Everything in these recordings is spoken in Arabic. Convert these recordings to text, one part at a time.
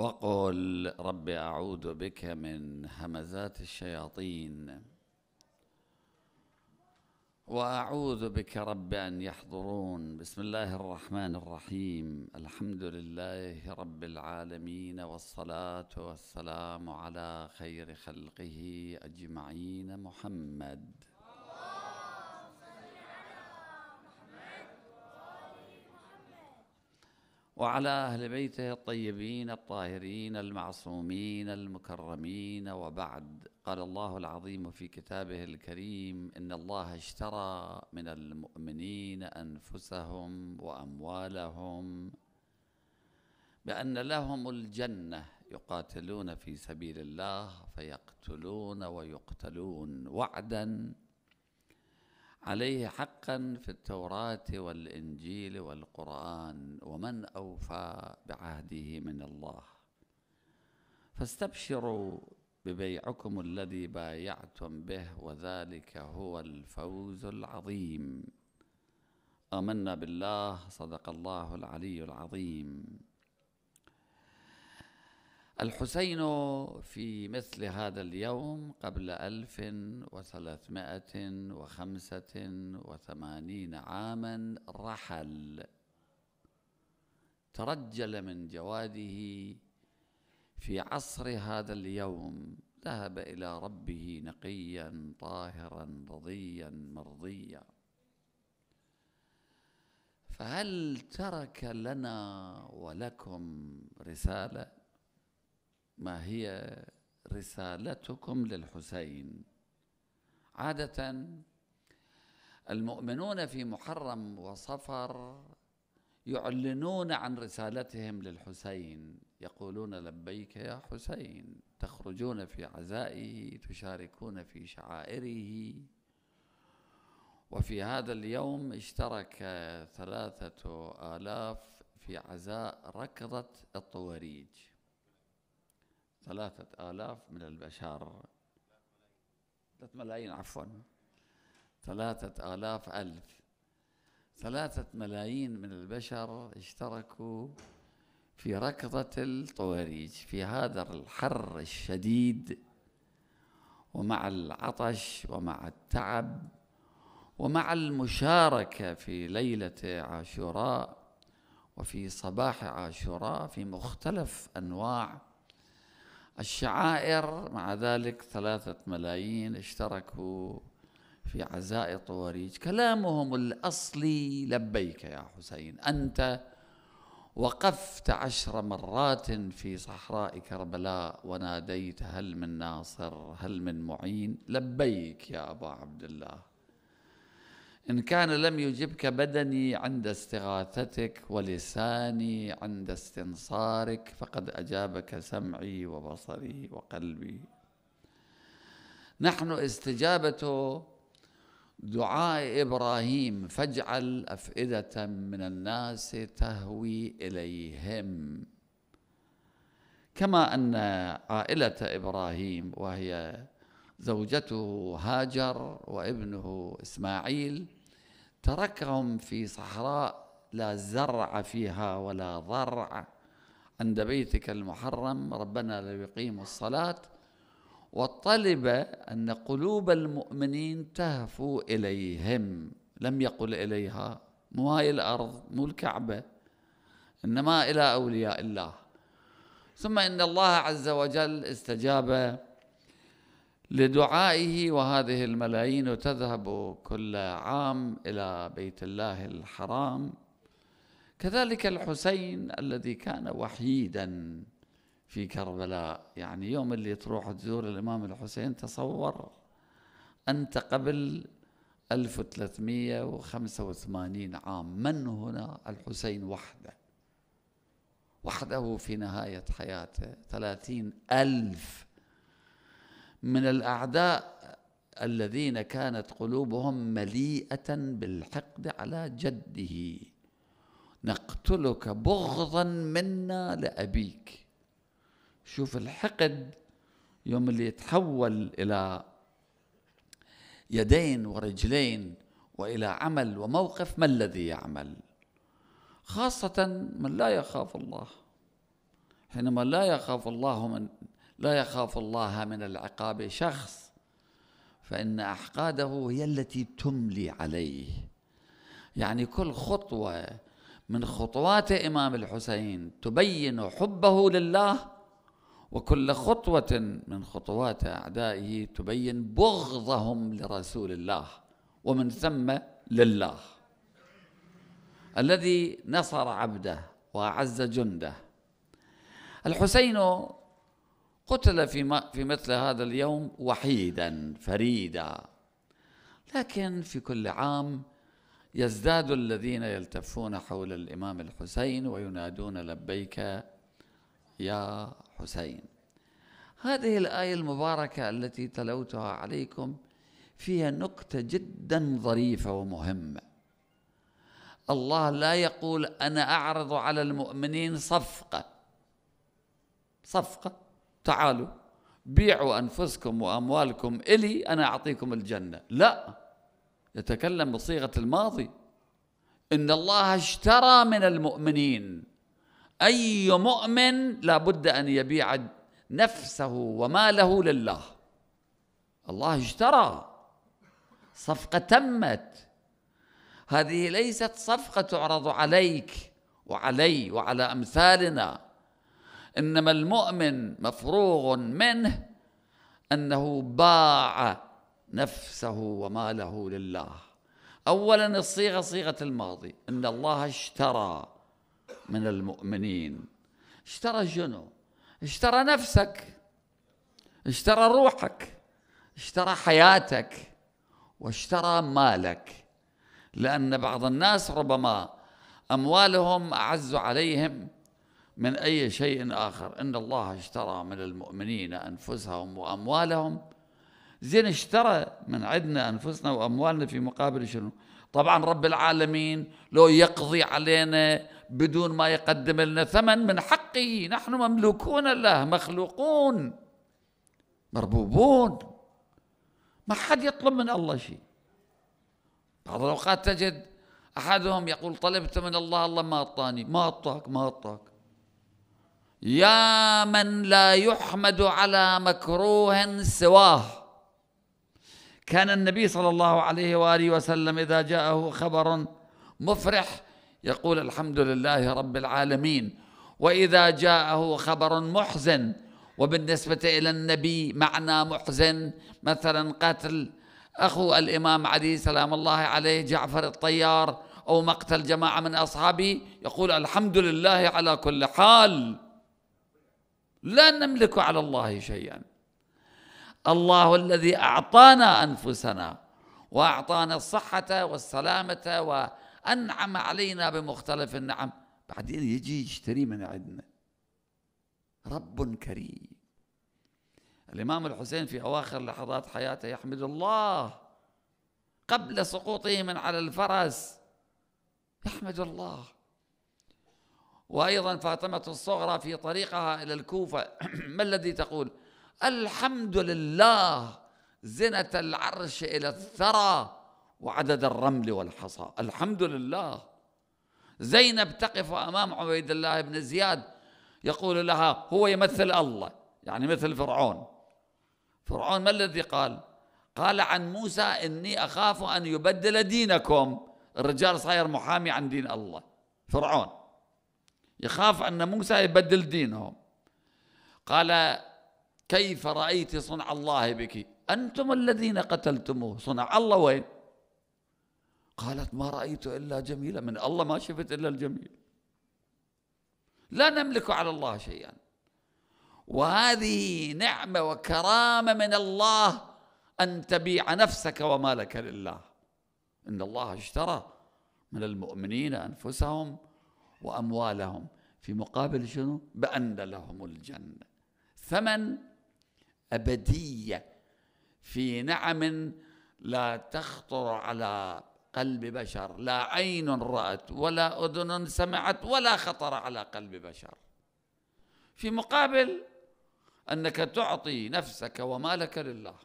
وقل رب أعوذ بك من همزات الشياطين وأعوذ بك رب أن يحضرون بسم الله الرحمن الرحيم الحمد لله رب العالمين والصلاة والسلام على خير خلقه أجمعين محمد وعلى اهل بيته الطيبين الطاهرين المعصومين المكرمين وبعد قال الله العظيم في كتابه الكريم ان الله اشترى من المؤمنين انفسهم واموالهم بان لهم الجنه يقاتلون في سبيل الله فيقتلون ويقتلون وعدا عليه حقا في التوراة والإنجيل والقرآن ومن أوفى بعهده من الله فاستبشروا ببيعكم الذي بايعتم به وذلك هو الفوز العظيم آمنا بالله صدق الله العلي العظيم الحسين في مثل هذا اليوم قبل ألف وثلاثمائة وخمسة وثمانين عاما رحل ترجل من جواده في عصر هذا اليوم ذهب إلى ربه نقيا طاهرا رضيا مرضيا فهل ترك لنا ولكم رساله ما هي رسالتكم للحسين عادة المؤمنون في محرم وصفر يعلنون عن رسالتهم للحسين يقولون لبيك يا حسين تخرجون في عزائه تشاركون في شعائره وفي هذا اليوم اشترك ثلاثة آلاف في عزاء ركضة الطواريج ثلاثة آلاف من البشر ثلاثة ملايين عفوا ثلاثة آلاف ألف ثلاثة ملايين من البشر اشتركوا في ركضة الطواريج في هذا الحر الشديد ومع العطش ومع التعب ومع المشاركة في ليلة عاشوراء وفي صباح عاشوراء في مختلف أنواع الشعائر مع ذلك ثلاثة ملايين اشتركوا في عزاء طواريج كلامهم الأصلي لبيك يا حسين أنت وقفت عشر مرات في صحراء كربلاء وناديت هل من ناصر هل من معين لبيك يا أبا عبد الله إن كان لم يجبك بدني عند استغاثتك ولساني عند استنصارك فقد أجابك سمعي وبصري وقلبي نحن استجابة دعاء إبراهيم فاجعل أفئدة من الناس تهوي إليهم كما أن عائلة إبراهيم وهي زوجته هاجر وابنه إسماعيل تركهم في صحراء لا زرع فيها ولا ضرع عند بيتك المحرم ربنا ليقيموا الصلاة وطلب أن قلوب المؤمنين تهفو إليهم لم يقل إليها مو هاي الأرض مو الكعبة إنما إلى أولياء الله ثم إن الله عز وجل استجاب لدعائه وهذه الملايين تذهب كل عام الى بيت الله الحرام كذلك الحسين الذي كان وحيدا في كربلاء يعني يوم اللي تروح تزور الامام الحسين تصور انت قبل 1385 عام من هنا الحسين وحده وحده في نهاية حياته ثلاثين ألف من الأعداء الذين كانت قلوبهم مليئة بالحقد على جده نقتلك بغضا منا لأبيك شوف الحقد يوم اللي يتحول إلى يدين ورجلين وإلى عمل وموقف ما الذي يعمل خاصة من لا يخاف الله حينما لا يخاف الله من لا يخاف الله من العقاب شخص فإن أحقاده هي التي تملي عليه يعني كل خطوة من خطوات إمام الحسين تبين حبه لله وكل خطوة من خطوات أعدائه تبين بغضهم لرسول الله ومن ثم لله الذي نصر عبده وأعز جنده الحسين قتل في, في مثل هذا اليوم وحيدا فريدا لكن في كل عام يزداد الذين يلتفون حول الإمام الحسين وينادون لبيك يا حسين هذه الآية المباركة التي تلوتها عليكم فيها نكتة جدا ظريفة ومهمة الله لا يقول أنا أعرض على المؤمنين صفقة صفقة تعالوا بيعوا أنفسكم وأموالكم إلي أنا أعطيكم الجنة لا يتكلم بصيغة الماضي إن الله اشترى من المؤمنين أي مؤمن لابد أن يبيع نفسه وماله لله الله اشترى صفقة تمت هذه ليست صفقة تعرض عليك وعلي وعلى أمثالنا انما المؤمن مفروغ منه انه باع نفسه وماله لله اولا الصيغه صيغه الماضي ان الله اشترى من المؤمنين اشترى شنو اشترى نفسك اشترى روحك اشترى حياتك واشترى مالك لان بعض الناس ربما اموالهم اعز عليهم من أي شيء آخر إن الله اشترى من المؤمنين أنفسهم وأموالهم زين اشترى من عندنا أنفسنا وأموالنا في مقابل شنو طبعا رب العالمين لو يقضي علينا بدون ما يقدم لنا ثمن من حقه نحن مملوكون له مخلوقون مربوبون ما حد يطلب من الله شيء بعض الأوقات تجد أحدهم يقول طلبت من الله الله ما أعطاني ما أعطاك ما أعطاك يا من لا يحمد على مكروه سواه كان النبي صلى الله عليه وآله وسلم إذا جاءه خبر مفرح يقول الحمد لله رب العالمين وإذا جاءه خبر محزن وبالنسبة إلى النبي معنى محزن مثلا قتل أخو الإمام علي سلام الله عليه جعفر الطيار أو مقتل جماعة من أصحابه يقول الحمد لله على كل حال لا نملك على الله شيئا الله الذي أعطانا أنفسنا وأعطانا الصحة والسلامة وأنعم علينا بمختلف النعم بعدين يجي يشتري من عندنا رب كريم الإمام الحسين في أواخر لحظات حياته يحمد الله قبل سقوطه من على الفرس يحمد الله وأيضا فاطمة الصغرى في طريقها إلى الكوفة ما الذي تقول الحمد لله زنة العرش إلى الثرى وعدد الرمل والحصى الحمد لله زينب تقف أمام عبيد الله بن زياد يقول لها هو يمثل الله يعني مثل فرعون فرعون ما الذي قال قال عن موسى إني أخاف أن يبدل دينكم الرجال صاير محامي عن دين الله فرعون يخاف أن موسى يبدل دينهم قال كيف رأيت صنع الله بك أنتم الذين قتلتموه صنع الله وين قالت ما رأيت إلا جميلا من الله ما شفت إلا الجميل لا نملك على الله شيئا وهذه نعمة وكرامة من الله أن تبيع نفسك ومالك لله إن الله اشترى من المؤمنين أنفسهم وأموالهم في مقابل شنو؟ بأن لهم الجنة ثمن أبدية في نعم لا تخطر على قلب بشر لا عين رأت ولا أذن سمعت ولا خطر على قلب بشر في مقابل أنك تعطي نفسك ومالك لله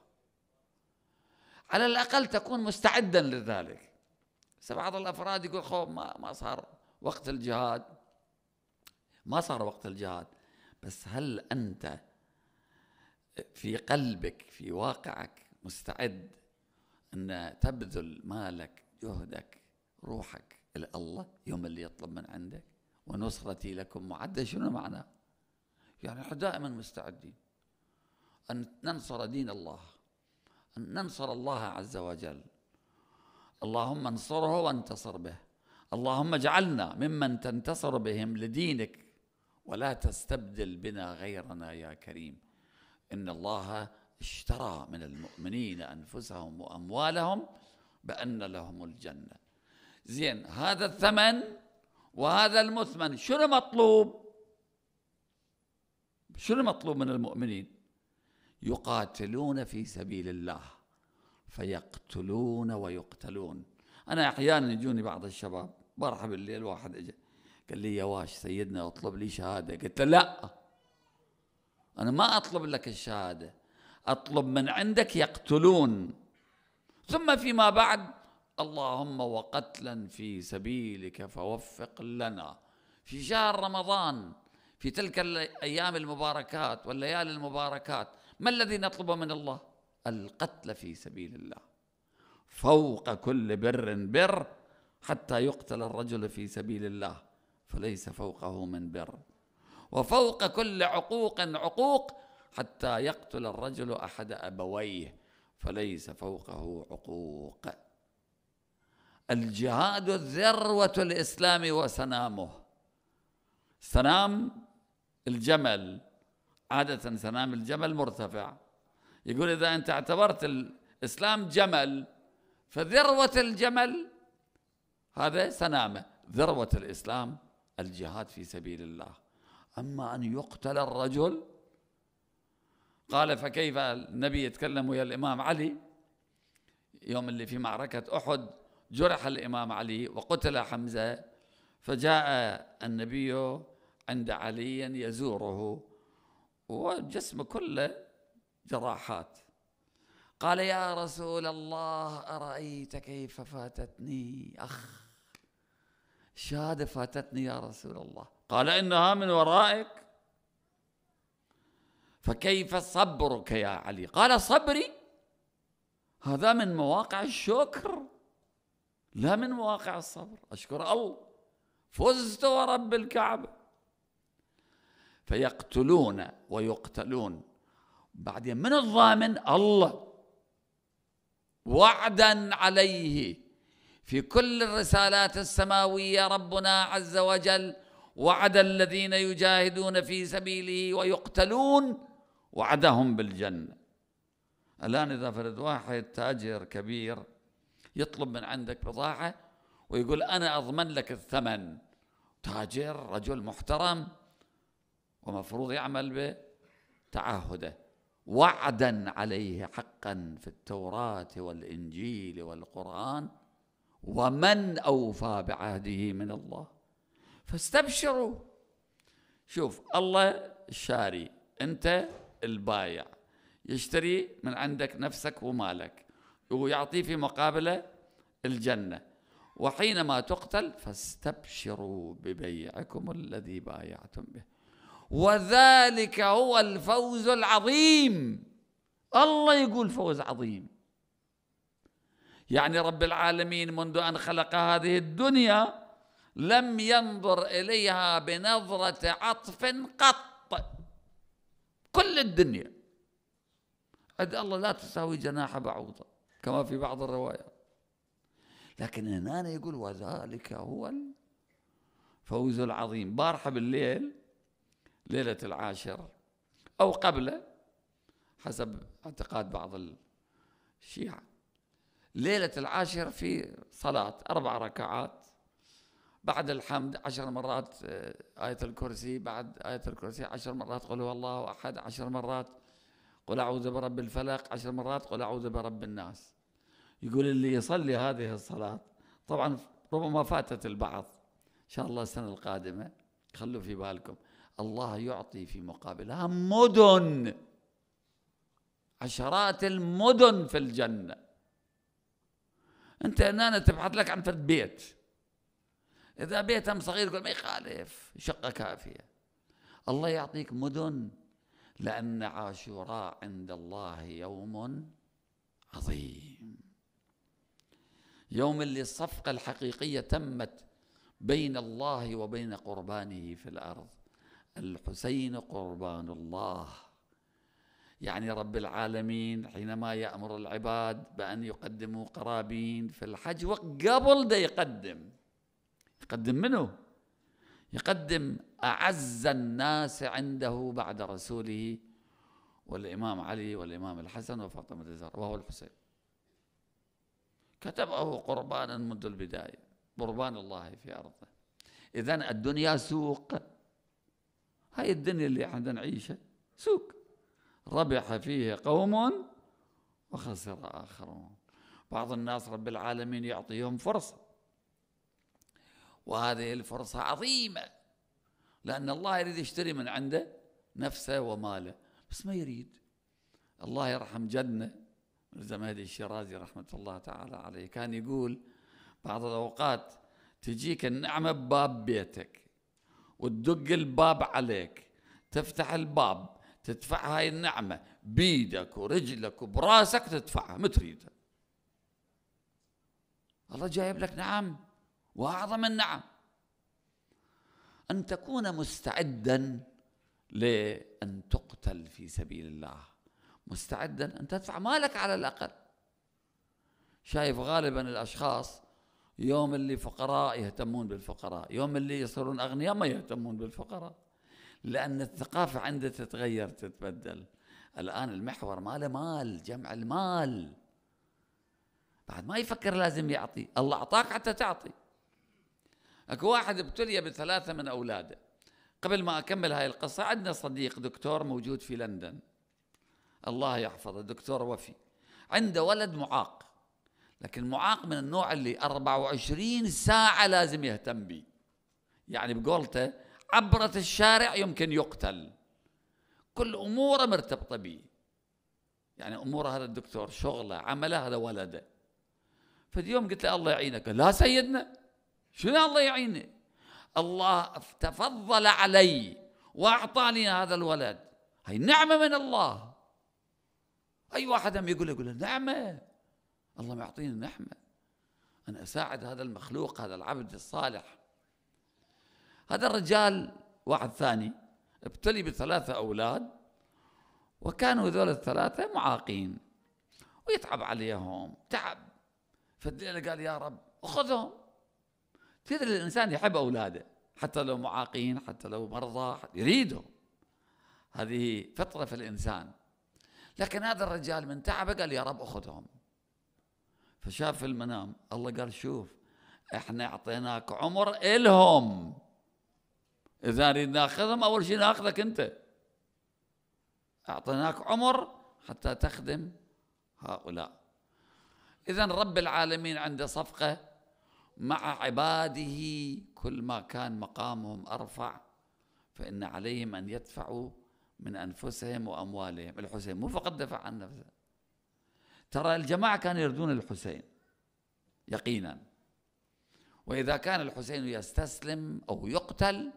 على الأقل تكون مستعدا لذلك بعض الأفراد يقول خب ما, ما صار وقت الجهاد ما صار وقت الجهاد بس هل أنت في قلبك في واقعك مستعد أن تبذل مالك جهدك روحك إلى الله يوم اللي يطلب من عندك ونصرتي لكم معدة شنو معناه يعني احنا دائما مستعدين أن ننصر دين الله أن ننصر الله عز وجل اللهم انصره وانتصر به اللهم اجعلنا ممن تنتصر بهم لدينك ولا تستبدل بنا غيرنا يا كريم ان الله اشترى من المؤمنين انفسهم واموالهم بان لهم الجنه زين هذا الثمن وهذا المثمن شنو مطلوب شنو مطلوب من المؤمنين يقاتلون في سبيل الله فيقتلون ويقتلون انا احيانا يجوني بعض الشباب مرحبا بالليل واحد اجى قال لي يا واش سيدنا اطلب لي شهاده قلت له لا انا ما اطلب لك الشهاده اطلب من عندك يقتلون ثم فيما بعد اللهم وقتلا في سبيلك فوفق لنا في شهر رمضان في تلك الايام المباركات والليالي المباركات ما الذي نطلبه من الله القتل في سبيل الله فوق كل بر بر حتى يقتل الرجل في سبيل الله فليس فوقه من بر وفوق كل عقوق عقوق حتى يقتل الرجل احد ابويه فليس فوقه عقوق الجهاد ذروه الاسلام وسنامه سنام الجمل عاده سنام الجمل مرتفع يقول اذا انت اعتبرت الاسلام جمل فذروه الجمل هذا سنامة ذروة الإسلام الجهاد في سبيل الله أما أن يقتل الرجل قال فكيف النبي يتكلم ويا الإمام علي يوم اللي في معركة أحد جرح الإمام علي وقتل حمزة فجاء النبي عند علي يزوره وجسمه كله جراحات قال يا رسول الله أرأيت كيف فاتتني أخ شهادة فاتتني يا رسول الله قال إنها من ورائك فكيف صبرك يا علي قال صبري هذا من مواقع الشكر لا من مواقع الصبر أشكر الله فزت ورب الكعبة فيقتلون ويقتلون بعدين من الضامن الله وعدا عليه في كل الرسالات السماويه ربنا عز وجل وعد الذين يجاهدون في سبيله ويقتلون وعدهم بالجنه الان اذا فرد واحد تاجر كبير يطلب من عندك بضاعه ويقول انا اضمن لك الثمن تاجر رجل محترم ومفروض يعمل بتعهده وعدا عليه حقا في التوراه والانجيل والقران ومن أوفى بعهده من الله فاستبشروا شوف الله الشاري أنت البايع يشتري من عندك نفسك ومالك ويعطيه في مقابله الجنة وحينما تقتل فاستبشروا ببيعكم الذي بايعتم به وذلك هو الفوز العظيم الله يقول فوز عظيم يعني رب العالمين منذ أن خلق هذه الدنيا لم ينظر إليها بنظرة عطف قط كل الدنيا عند الله لا تساوي جناح بعوضة كما في بعض الروايات لكن هنا يقول وذلك هو الفوز العظيم بارحة بالليل ليلة العاشر أو قبله حسب اعتقاد بعض الشيعة ليلة العاشر في صلاة أربع ركعات بعد الحمد عشر مرات آه، آية الكرسي بعد آية الكرسي عشر مرات قل هو الله أحد عشر مرات قل أعوذ برب الفلق عشر مرات قل أعوذ برب الناس يقول اللي يصلي هذه الصلاة طبعا ربما فاتت البعض إن شاء الله السنة القادمة خلوا في بالكم الله يعطي في مقابلها مدن عشرات المدن في الجنه انت هنا تبحث لك عن فرد بيت اذا بيتهم صغير يقول ما يخالف شقه كافيه الله يعطيك مدن لان عاشوراء عند الله يوم عظيم يوم اللي الصفقه الحقيقيه تمت بين الله وبين قربانه في الارض الحسين قربان الله يعني رب العالمين حينما يأمر العباد بأن يقدموا قرابين في الحج وقبل ده يقدم يقدم منه يقدم أعز الناس عنده بعد رسوله والإمام علي والإمام الحسن وفاطمة الزهراء وهو الحسين كتبه قربانا منذ البداية قربان الله في أرضه إذا الدنيا سوق هاي الدنيا اللي احنا نعيشها سوق ربح فيه قوم وخسر آخرون بعض الناس رب العالمين يعطيهم فرصة وهذه الفرصة عظيمة لأن الله يريد يشتري من عنده نفسه وماله بس ما يريد الله يرحم جدنا الزمهدي الشيرازي رحمة الله تعالى عليه كان يقول بعض الأوقات تجيك النعمة بباب بيتك وتدق الباب عليك تفتح الباب تدفع هاي النعمة بيدك ورجلك وبراسك تدفعها ما تريدها الله جايب لك نعم وأعظم النعم أن تكون مستعدا لأن تقتل في سبيل الله مستعدا أن تدفع مالك على الأقل شايف غالبا الأشخاص يوم اللي فقراء يهتمون بالفقراء يوم اللي يصيرون أغنياء ما يهتمون بالفقراء لأن الثقافة عنده تتغير تتبدل الآن المحور ماله مال جمع المال بعد ما يفكر لازم يعطي الله أعطاك حتى تعطي اكو واحد ابتلي بثلاثة من أولاده قبل ما أكمل هاي القصة عندنا صديق دكتور موجود في لندن الله يحفظه دكتور وفي عنده ولد معاق لكن معاق من النوع اللي 24 ساعة لازم يهتم به يعني بقولته عبرت الشارع يمكن يقتل كل أموره مرتبطة به يعني أموره هذا الدكتور شغله عمله هذا ولده فاليوم قلت له الله يعينك لا سيدنا شنو الله يعيني الله تفضل علي وأعطاني هذا الولد هي نعمة من الله أي واحد هم يقول يقول نعمة الله معطيني نعمة أن أساعد هذا المخلوق هذا العبد الصالح هذا الرجال واحد ثاني ابتلي بثلاثة أولاد وكانوا هذول الثلاثة معاقين ويتعب عليهم تعب فالليلة قال يا رب أخذهم تدري الإنسان يحب أولاده حتى لو معاقين حتى لو مرضى يريدهم هذه فطرة في الإنسان لكن هذا الرجال من تعبه قال يا رب أخذهم فشاف في المنام الله قال شوف احنا اعطيناك عمر الهم إذا نريد ناخذهم أول شيء ناخذك أنت أعطيناك عمر حتى تخدم هؤلاء إذا رب العالمين عنده صفقة مع عباده كل ما كان مقامهم أرفع فإن عليهم أن يدفعوا من أنفسهم وأموالهم الحسين مو فقط دفع عن نفسه ترى الجماعة كانوا يردون الحسين يقينا وإذا كان الحسين يستسلم أو يقتل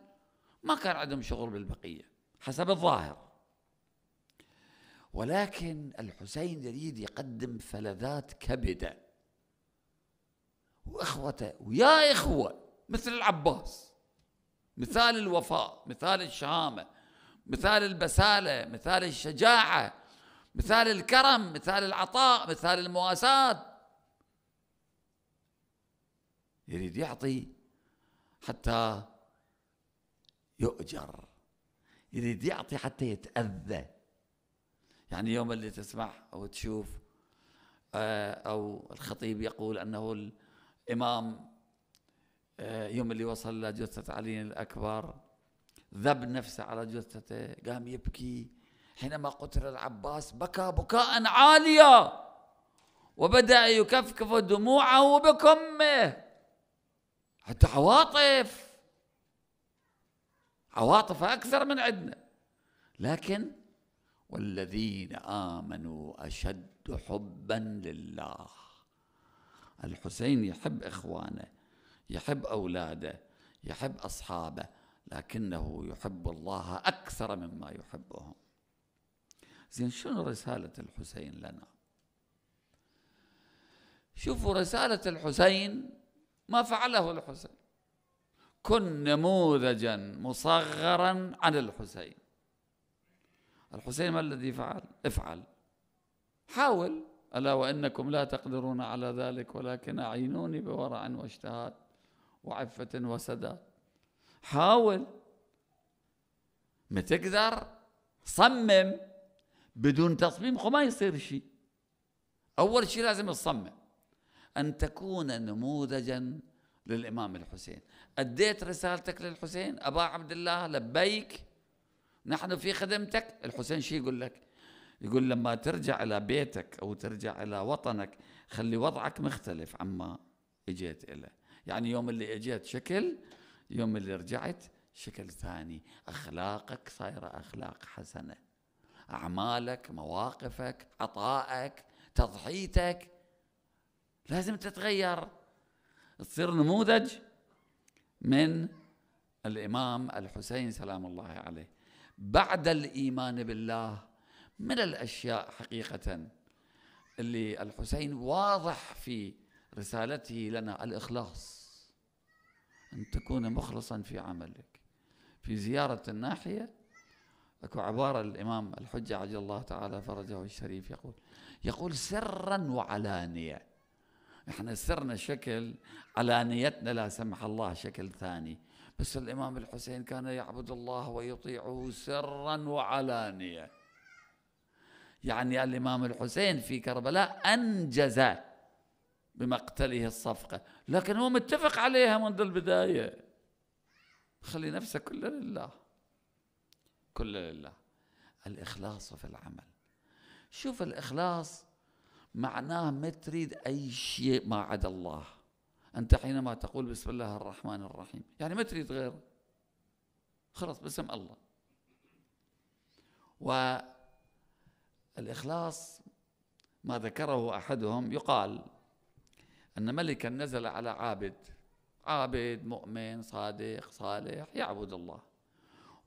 ما كان عندهم شغل بالبقية حسب الظاهر ولكن الحسين يريد يقدم فلذات كبدة وإخوته ويا إخوة مثل العباس مثال الوفاء مثال الشهامة مثال البسالة مثال الشجاعة مثال الكرم مثال العطاء مثال المواساة يريد يعطي حتى يؤجر يريد يعطي حتى يتأذى يعني يوم اللي تسمع أو تشوف آه، أو الخطيب يقول أنه الإمام آه، يوم اللي وصل لجثة علي الأكبر ذب نفسه على جثته قام يبكي حينما قتل العباس بكى بكاء عاليا وبدأ يكفكف دموعه بكمه حتى عواطف عواطف أكثر من عندنا لكن والذين آمنوا أشد حبا لله الحسين يحب إخوانه يحب أولاده يحب أصحابه لكنه يحب الله أكثر مما يحبهم زين شنو رسالة الحسين لنا شوفوا رسالة الحسين ما فعله الحسين كن نموذجا مصغرا عن الحسين الحسين ما الذي فعل افعل حاول ألا وإنكم لا تقدرون على ذلك ولكن أعينوني بورع واجتهاد وعفة وسداد حاول ما تقدر صمم بدون تصميم ما يصير شيء أول شيء لازم تصمم أن تكون نموذجا للإمام الحسين أديت رسالتك للحسين أبا عبد الله لبيك نحن في خدمتك الحسين شو يقول لك يقول لما ترجع إلى بيتك أو ترجع إلى وطنك خلي وضعك مختلف عما اجيت إليه يعني يوم اللي اجيت شكل يوم اللي رجعت شكل ثاني أخلاقك صايرة أخلاق حسنة أعمالك مواقفك عطائك تضحيتك لازم تتغير تصير نموذج من الإمام الحسين سلام الله عليه بعد الإيمان بالله من الأشياء حقيقة اللي الحسين واضح في رسالته لنا الإخلاص أن تكون مخلصا في عملك في زيارة الناحية أكو عبارة الإمام الحجة عجل الله تعالى فرجه الشريف يقول يقول سرا وعلانية احنا صرنا شكل على نيتنا لا سمح الله شكل ثاني بس الإمام الحسين كان يعبد الله ويطيعه سرا وعلانية يعني الإمام الحسين في كربلاء أنجز بمقتله الصفقة لكن هو متفق عليها منذ البداية خلي نفسك كله لله كله لله الإخلاص في العمل شوف الإخلاص معناه ما تريد أي شيء ما عدا الله أنت حينما تقول بسم الله الرحمن الرحيم يعني ما تريد غيره خلص باسم الله والإخلاص ما ذكره أحدهم يقال أن ملكا نزل على عابد عابد مؤمن صادق صالح يعبد الله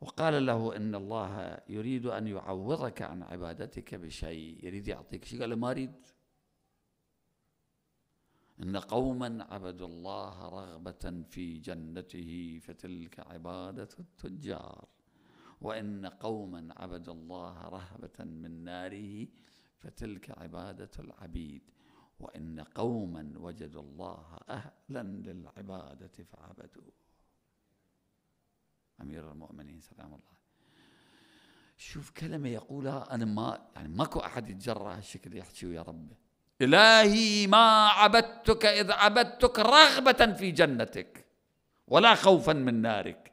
وقال له إن الله يريد أن يعوضك عن عبادتك بشيء يريد يعطيك شيء قال له ما أريد إن قوما عبدوا الله رغبة في جنته فتلك عبادة التجار وإن قوما عبدوا الله رهبة من ناره فتلك عبادة العبيد وإن قوما وجدوا الله أهلا للعبادة فعبدوه أمير المؤمنين سلام الله شوف كلمة يقولها أنا ما يعني ماكو أحد يتجرأ هالشكل يحكي ويا ربه إلهي ما عبدتك إذ عبدتك رغبة في جنتك ولا خوفا من نارك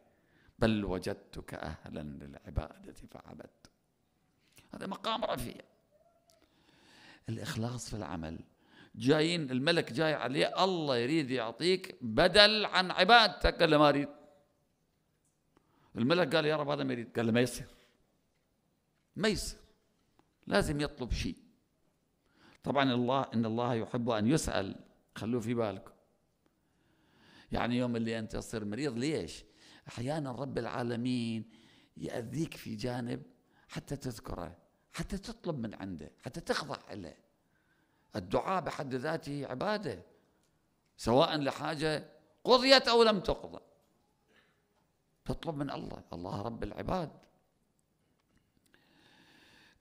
بل وجدتك أهلا للعبادة فعبدت هذا مقام رفيع الإخلاص في العمل جايين الملك جاي عليه الله يريد يعطيك بدل عن عبادتك اللي ما اريد الملك قال يا رب هذا مريض قال له ما يصير ما يصير لازم يطلب شيء طبعا الله ان الله يحب ان يسال خلوه في بالكم يعني يوم اللي انت تصير مريض ليش احيانا رب العالمين ياذيك في جانب حتى تذكره حتى تطلب من عنده حتى تخضع له الدعاء بحد ذاته عباده سواء لحاجه قضيت او لم تقضى تطلب من الله الله رب العباد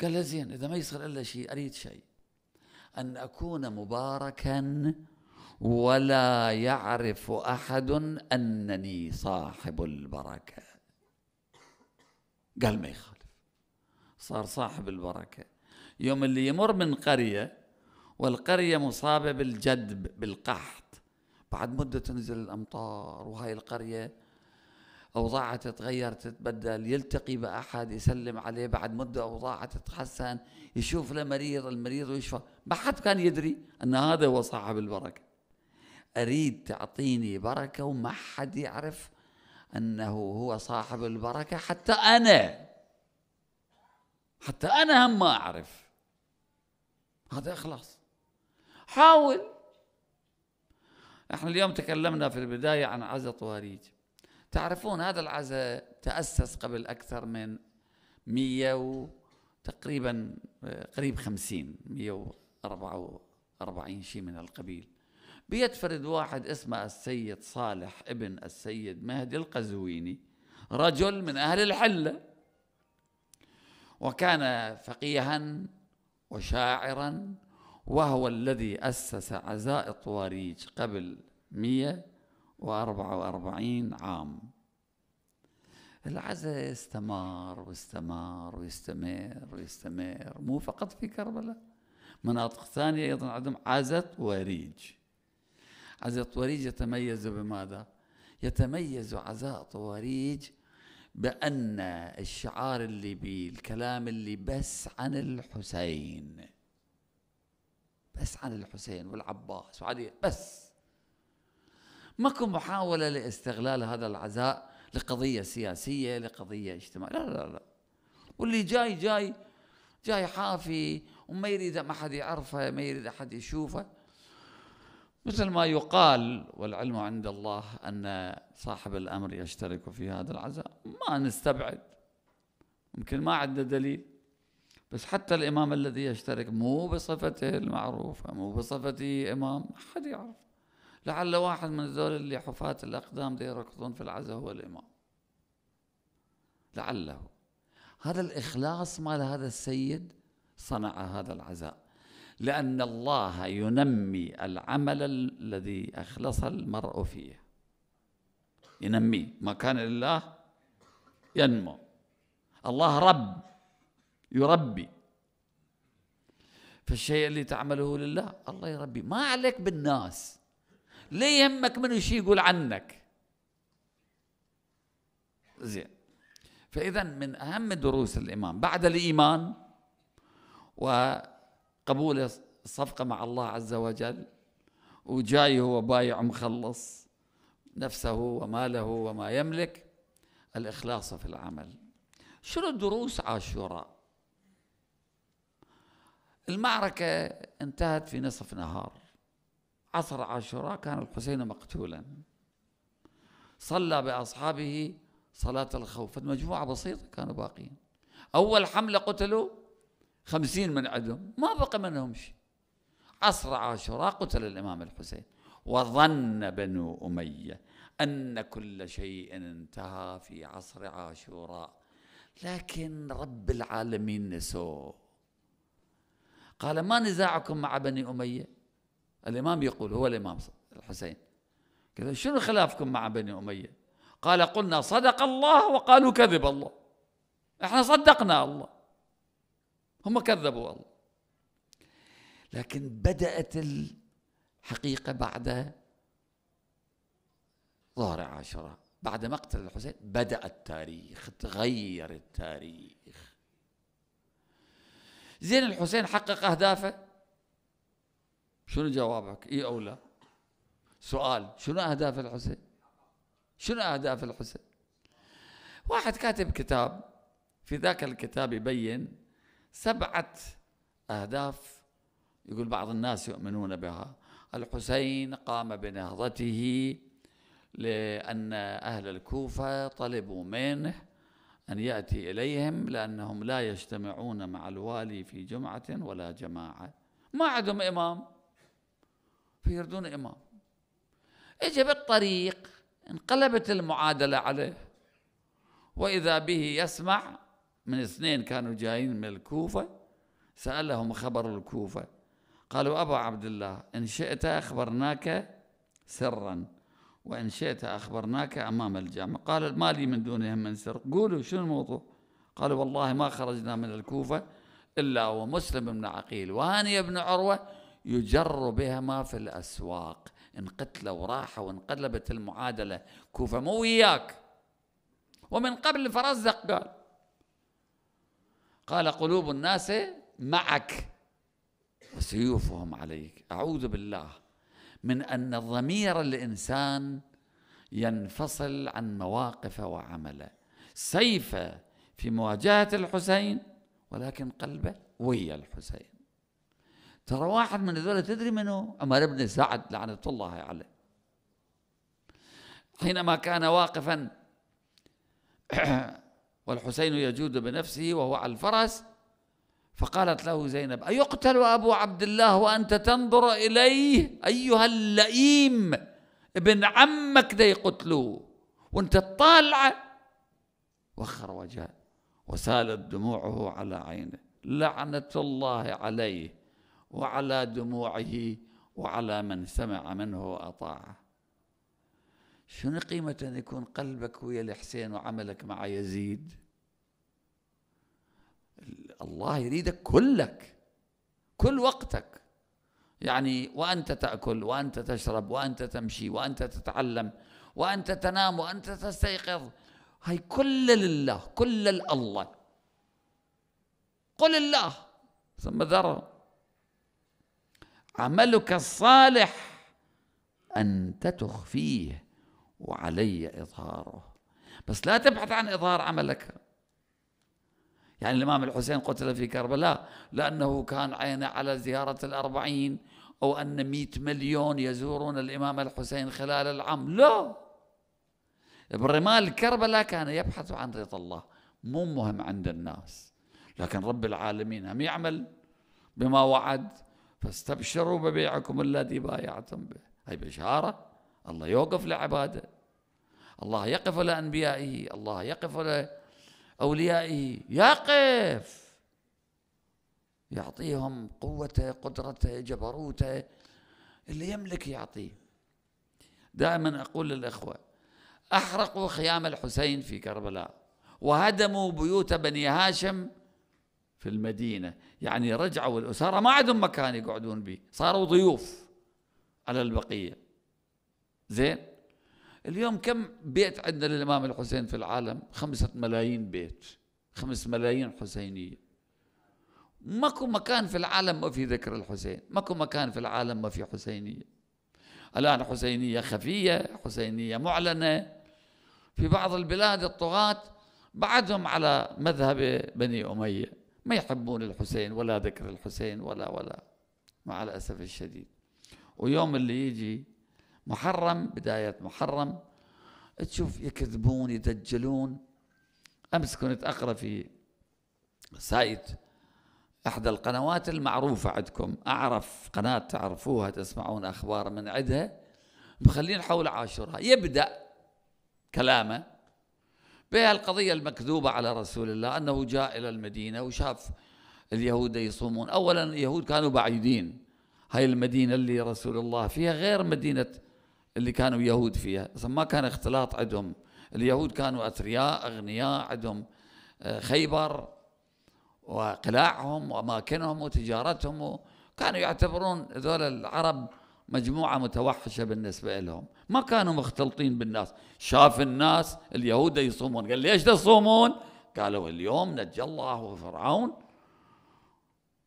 قال له زين إذا ما يصير إلا شيء أريد شيء أن أكون مباركا ولا يعرف أحد أنني صاحب البركة قال ما يخالف صار صاحب البركة يوم اللي يمر من قرية والقرية مصابة بالجدب بالقحط بعد مدة تنزل الأمطار وهاي القرية أوضاعها تتغير تتبدل يلتقي بأحد يسلم عليه بعد مدة أوضاعها تتحسن يشوف له مريض المريض ويشفى ما حد كان يدري أن هذا هو صاحب البركة أريد تعطيني بركة وما حد يعرف أنه هو صاحب البركة حتى أنا حتى أنا هم ما أعرف هذا إخلاص حاول احنا اليوم تكلمنا في البداية عن عزة طواريج تعرفون هذا العزاء تأسس قبل أكثر من 100 و تقريبا آه، قريب 50 144 شيء من القبيل بيتفرد واحد اسمه السيد صالح ابن السيد مهدي القزويني رجل من أهل الحلة وكان فقيها وشاعرا وهو الذي أسس عزاء الطواريج قبل 100 وأربعة وأربعين عام العزاء استمر واستمر ويستمر ويستمر مو فقط في كربلاء مناطق ثانية أيضا عندهم عزاء طواريج عزاء طواريج يتميز بماذا؟ يتميز عزاء طواريج بأن الشعار الليبي الكلام اللي بس عن الحسين بس عن الحسين والعباس وعلي بس ماكو محاولة لاستغلال هذا العزاء لقضية سياسية لقضية اجتماعية لا لا لا واللي جاي جاي جاي حافي وما يريد ما حد يعرفه ما يريد أحد يشوفه مثل ما يقال والعلم عند الله أن صاحب الأمر يشترك في هذا العزاء ما نستبعد يمكن ما عندنا دليل بس حتى الإمام الذي يشترك مو بصفته المعروفة مو بصفته إمام ما حد يعرف لعل واحد من ذول اللي حفاة الأقدام دي يركضون في العزاء هو الإمام لعله هذا الإخلاص مال هذا السيد صنع هذا العزاء لأن الله ينمي العمل الذي أخلص المرء فيه ينميه ما كان لله ينمو الله رب يربي فالشيء اللي تعمله لله الله يربي ما عليك بالناس ليه يهمك من شيء يقول عنك زين فإذا من أهم دروس الإيمان بعد الإيمان وقبول الصفقة مع الله عز وجل وجاي هو بايع مخلص نفسه وماله وما يملك الإخلاص في العمل شنو دروس عاشوراء المعركة انتهت في نصف نهار عصر عاشوراء كان الحسين مقتولا صلى بأصحابه صلاة الخوف مجموعة بسيطة كانوا باقيين أول حملة قتلوا خمسين من عندهم ما بقى منهم شيء عصر عاشوراء قتل الإمام الحسين وظن بنو أمية أن كل شيء انتهى في عصر عاشوراء لكن رب العالمين نسوه قال ما نزاعكم مع بني أمية الإمام يقول هو الإمام الحسين كذا شنو خلافكم مع بني أمية قال قلنا صدق الله وقالوا كذب الله احنا صدقنا الله هم كذبوا الله لكن بدأت الحقيقة بعد ظهر عاشوراء بعد مقتل الحسين بدأ التاريخ تغير التاريخ زين الحسين حقق أهدافه شنو جوابك اي او لا سؤال شنو اهداف الحسين شنو اهداف الحسين واحد كاتب كتاب في ذاك الكتاب يبين سبعه اهداف يقول بعض الناس يؤمنون بها الحسين قام بنهضته لأن أهل الكوفة طلبوا منه أن يأتي إليهم لأنهم لا يجتمعون مع الوالي في جمعة ولا جماعة ما عندهم إمام بير دون إمام اجى بالطريق انقلبت المعادلة عليه وإذا به يسمع من اثنين كانوا جايين من الكوفة سألهم خبر الكوفة قالوا أبا عبد الله إن شئت أخبرناك سرا وإن شئت أخبرناك أمام الجامع قال ما لي من دونهم من سر قولوا شنو الموضوع قالوا والله ما خرجنا من الكوفة إلا ومسلم بن عقيل وهاني بن عروة يجر بها ما في الأسواق انقتلوا وراحوا وانقلبت المعادلة كوفة مو وياك ومن قبل فرزق قال قال قلوب الناس معك وسيوفهم عليك أعوذ بالله من أن ضمير الإنسان ينفصل عن مواقفه وعمله سيفه في مواجهة الحسين ولكن قلبه ويا الحسين ترى واحد من هذول تدري منه عمر بن سعد لعنة الله عليه حينما كان واقفا والحسين يجود بنفسه وهو على الفرس فقالت له زينب أيقتل أبو عبد الله وأنت تنظر إليه أيها اللئيم ابن عمك ده يقتلوه وانت طالعة وخر وجهه وسالت دموعه على عينه لعنة الله عليه وعلى دموعه وعلى من سمع منه وأطاعه شنو قيمة أن يكون قلبك ويا الحسين وعملك مع يزيد الله يريدك كلك كل وقتك يعني وأنت تأكل وأنت تشرب وأنت تمشي وأنت تتعلم وأنت تنام وأنت تستيقظ هاي كل لله كل الله قل الله ثم ذره عملك الصالح أنت تخفيه وعلي إظهاره بس لا تبحث عن إظهار عملك يعني الإمام الحسين قتل في كربلاء لأنه كان عينه على زيارة الأربعين أو أن مئة مليون يزورون الإمام الحسين خلال العام لا برمال كربلاء كان يبحث عن رضا الله مو مهم عند الناس لكن رب العالمين هم يعمل بما وعد فاستبشروا ببيعكم الذي بايعتم به هي بشارة الله يوقف لعباده الله يقف لأنبيائه الله يقف لأوليائه يقف يعطيهم قوته قدرته جبروته اللي يملك يعطيه دائما أقول للإخوة أحرقوا خيام الحسين في كربلاء وهدموا بيوت بني هاشم في المدينة يعني رجعوا الأسرة ما عندهم مكان يقعدون به صاروا ضيوف على البقية زين اليوم كم بيت عندنا للإمام الحسين في العالم خمسة ملايين بيت خمس ملايين حسينية ماكو مكان في العالم ما في ذكر الحسين ماكو مكان في العالم ما في حسينية الآن حسينية خفية حسينية معلنة في بعض البلاد الطغاة بعدهم على مذهب بني أمية ما يحبون الحسين ولا ذكر الحسين ولا ولا مع الأسف الشديد ويوم اللي يجي محرم بداية محرم تشوف يكذبون يدجلون أمس كنت أقرأ في سايت احدى القنوات المعروفه عندكم اعرف قناه تعرفوها تسمعون اخبار من عندها مخلين حول عاشوراء يبدا كلامه بها القضية المكذوبة على رسول الله أنه جاء إلى المدينة وشاف اليهود يصومون أولا اليهود كانوا بعيدين هاي المدينة اللي رسول الله فيها غير مدينة اللي كانوا يهود فيها ما كان اختلاط عندهم اليهود كانوا أثرياء أغنياء عندهم آه، خيبر وقلاعهم وأماكنهم وتجارتهم كانوا يعتبرون ذول العرب مجموعة متوحشة بالنسبة لهم ما كانوا مختلطين بالناس شاف الناس اليهود يصومون قال ليش تصومون قالوا اليوم نجى الله فرعون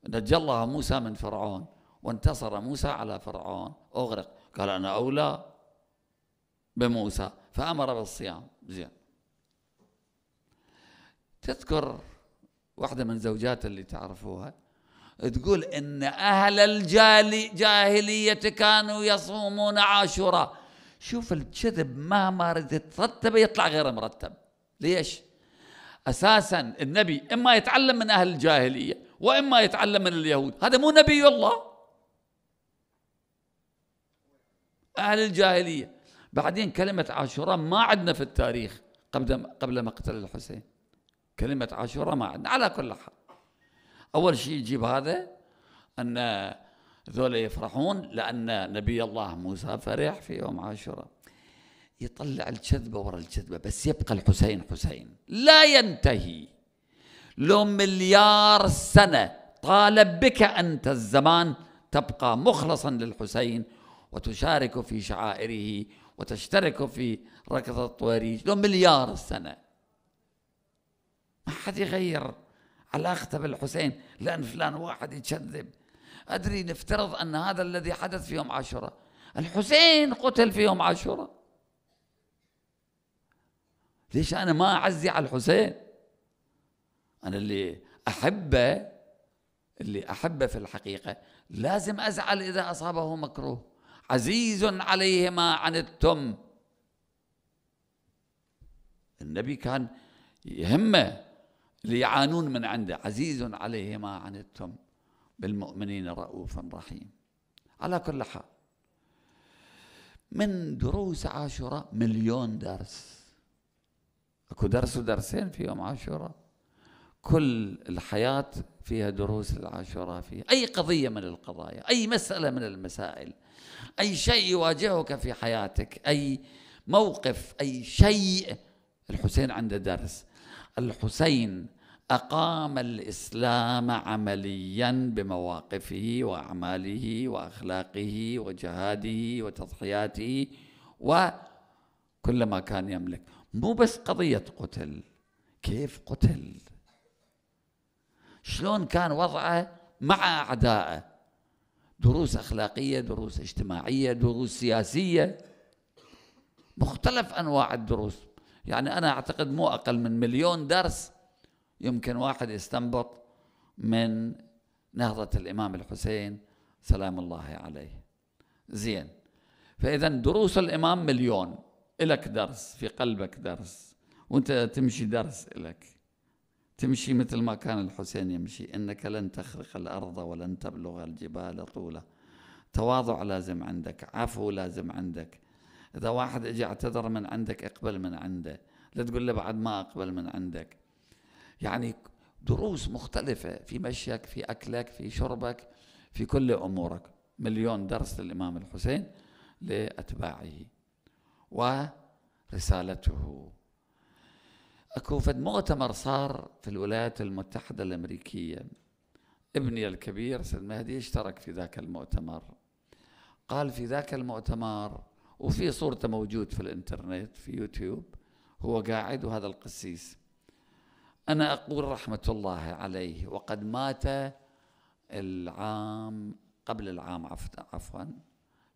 نجى الله موسى من فرعون وانتصر موسى على فرعون أغرق قال أنا أولى بموسى فأمر بالصيام زين تذكر واحدة من زوجات اللي تعرفوها تقول إن أهل الجاهلية كانوا يصومون عاشوراء شوف الكذب مهما ردت ترتب يطلع غير مرتب ليش؟ أساسا النبي إما يتعلم من أهل الجاهلية وإما يتعلم من اليهود هذا مو نبي الله أهل الجاهلية بعدين كلمة عاشوراء ما عندنا في التاريخ قبل قبل مقتل الحسين كلمة عاشوراء ما عندنا على كل حال أول شيء يجيب هذا أن ذولا يفرحون لأن نبي الله موسى فرح في يوم عاشوراء يطلع الكذبة ورا الكذبة بس يبقى الحسين حسين لا ينتهي لو مليار سنة طالب بك أنت الزمان تبقى مخلصا للحسين وتشارك في شعائره وتشترك في ركض الطواريج لو مليار سنة ما حد يغير علاقته بالحسين لأن فلان واحد يكذب أدري نفترض أن هذا الذي حدث في يوم عاشوراء الحسين قتل في يوم عاشوراء ليش أنا ما أعزي على الحسين أنا اللي أحبه اللي أحبه في الحقيقة لازم أزعل إذا أصابه مكروه عزيز عليه ما عنتم النبي كان يهمه ليعانون من عنده عزيز عليه ما عنتم بالمؤمنين رؤوف رحيم على كل حال من دروس عاشوراء مليون درس اكو درس ودرسين في يوم عاشوراء كل الحياة فيها دروس العاشوراء فيها أي قضية من القضايا أي مسألة من المسائل أي شيء يواجهك في حياتك أي موقف أي شيء الحسين عنده درس الحسين أقام الإسلام عمليا بمواقفه وأعماله وأخلاقه وجهاده وتضحياته وكل ما كان يملك مو بس قضية قتل كيف قتل شلون كان وضعه مع أعدائه دروس أخلاقية دروس اجتماعية دروس سياسية مختلف أنواع الدروس يعني أنا أعتقد مو أقل من مليون درس يمكن واحد يستنبط من نهضة الإمام الحسين سلام الله عليه زين فإذا دروس الإمام مليون إلك درس في قلبك درس وانت تمشي درس إلك تمشي مثل ما كان الحسين يمشي إنك لن تخرق الأرض ولن تبلغ الجبال طولا تواضع لازم عندك عفو لازم عندك اذا واحد اجى اعتذر من عندك اقبل من عنده لا تقول له بعد ما اقبل من عندك يعني دروس مختلفة في مشيك في أكلك في شربك في كل أمورك مليون درس للإمام الحسين لأتباعه ورسالته أكو فد مؤتمر صار في الولايات المتحدة الأمريكية ابني الكبير سيد مهدي اشترك في ذاك المؤتمر قال في ذاك المؤتمر وفي صورته موجود في الانترنت في يوتيوب هو قاعد وهذا القسيس أنا أقول رحمة الله عليه وقد مات العام قبل العام عفوا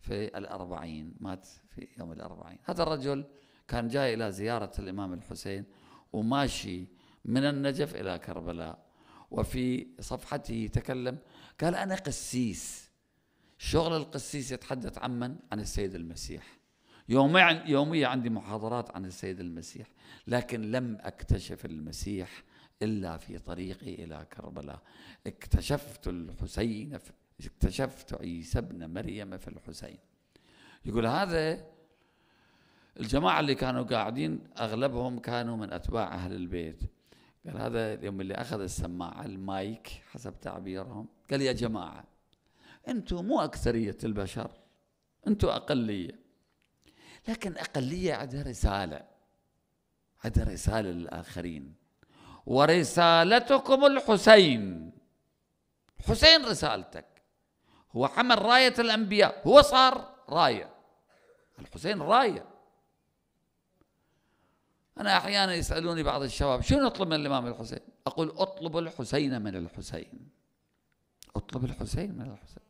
في الأربعين مات في يوم الأربعين هذا الرجل كان جاي إلى زيارة الإمام الحسين وماشي من النجف إلى كربلاء وفي صفحته تكلم قال أنا قسيس شغل القسيس يتحدث عن من؟ عن السيد المسيح يوميا يوميا عندي محاضرات عن السيد المسيح لكن لم اكتشف المسيح الا في طريقي الى كربلاء اكتشفت الحسين في اكتشفت عيسى ابن مريم في الحسين يقول هذا الجماعة اللي كانوا قاعدين أغلبهم كانوا من أتباع أهل البيت قال هذا اليوم اللي أخذ السماعة المايك حسب تعبيرهم قال يا جماعة أنتم مو أكثرية البشر أنتم أقلية لكن أقلية عندها رسالة عندها رسالة للآخرين ورسالتكم الحسين حسين رسالتك هو حمل راية الأنبياء هو صار راية الحسين راية أنا أحيانا يسألوني بعض الشباب شو نطلب من الإمام الحسين أقول أطلب الحسين من الحسين أطلب الحسين من الحسين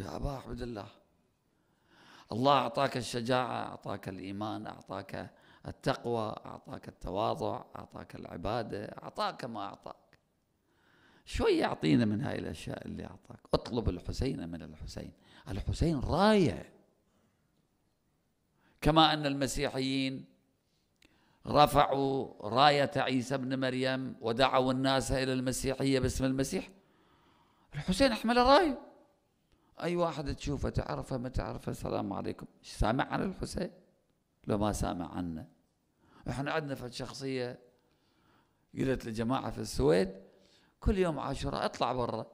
يا أبا عبد الله الله أعطاك الشجاعة أعطاك الإيمان أعطاك التقوى أعطاك التواضع أعطاك العبادة أعطاك ما أعطاك شوي يعطينا من هاي الأشياء اللي أعطاك اطلب الحسين من الحسين الحسين راية كما أن المسيحيين رفعوا راية عيسى بن مريم ودعوا الناس إلى المسيحية باسم المسيح الحسين احمل رايه اي واحد تشوفه تعرفه ما تعرفه السلام عليكم سامع عن الحسين لو ما سامع عنه احنا عندنا في شخصيه قلت لجماعه في السويد كل يوم عاشوراء اطلع برا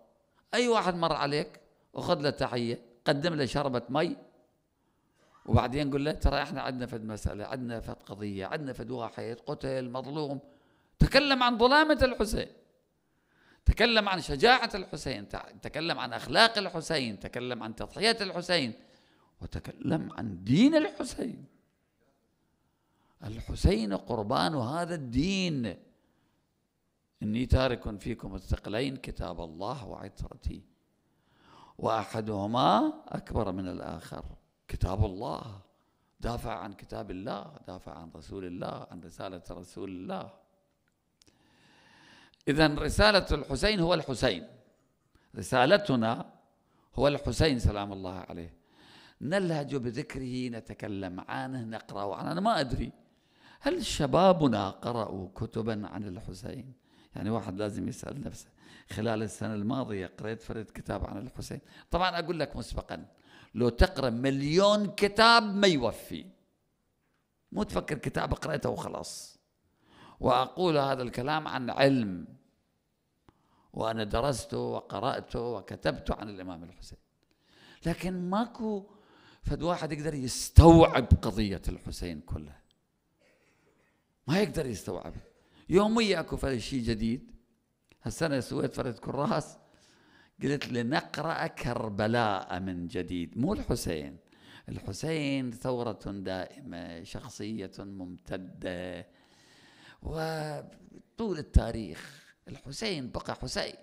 اي واحد مر عليك وخذ له تحيه قدم له شربه مي وبعدين قل له ترى احنا عندنا فد مساله عندنا فد قضيه عندنا فد واحد قتل مظلوم تكلم عن ظلامه الحسين تكلم عن شجاعة الحسين تكلم عن أخلاق الحسين تكلم عن تضحية الحسين وتكلم عن دين الحسين الحسين قربان هذا الدين إني تارك فيكم الثقلين كتاب الله وعترتي وأحدهما أكبر من الآخر كتاب الله دافع عن كتاب الله دافع عن رسول الله عن رسالة رسول الله إذا رسالة الحسين هو الحسين رسالتنا هو الحسين سلام الله عليه نلهج بذكره نتكلم عنه نقرأ عنه أنا ما أدري هل شبابنا قرأوا كتبا عن الحسين يعني واحد لازم يسأل نفسه خلال السنة الماضية قرأت فرد كتاب عن الحسين طبعا أقول لك مسبقا لو تقرأ مليون كتاب ما يوفي مو تفكر كتاب قرأته وخلاص وأقول هذا الكلام عن علم وأنا درسته وقرأته وكتبته عن الإمام الحسين لكن ماكو فد واحد يقدر يستوعب قضية الحسين كلها ما يقدر يستوعبها يوميا اكو فد شيء جديد هالسنة سويت فرد كراس قلت لنقرأ كربلاء من جديد مو الحسين الحسين ثورة دائمة شخصية ممتدة وطول التاريخ الحسين بقى حسين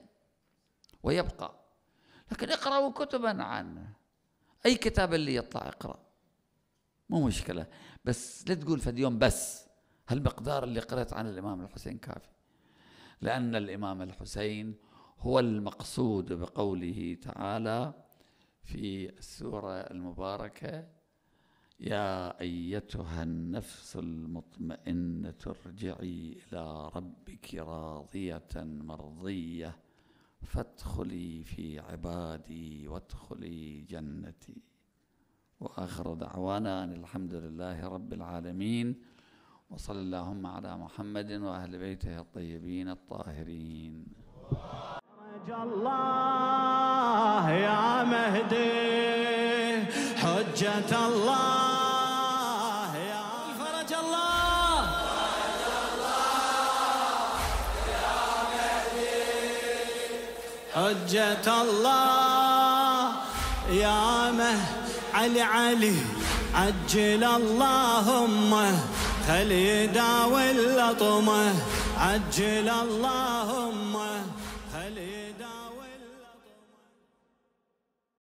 ويبقى لكن اقرأوا كتبا عنه أي كتاب اللي يطلع اقرأ مو مشكلة بس لا تقول فد يوم بس هالمقدار اللي قرأت عن الإمام الحسين كافي لأن الإمام الحسين هو المقصود بقوله تعالى في السورة المباركة يا ايتها النفس المطمئنه ارجعي الى ربك راضيه مرضيه فادخلي في عبادي وادخلي جنتي واخر دعوانا ان الحمد لله رب العالمين وصل اللهم على محمد واهل بيته الطيبين الطاهرين الله يا مهدي حجه الله حجة الله يا مه علي علي عجل اللهم خلي داوي اللطمه عجل اللهم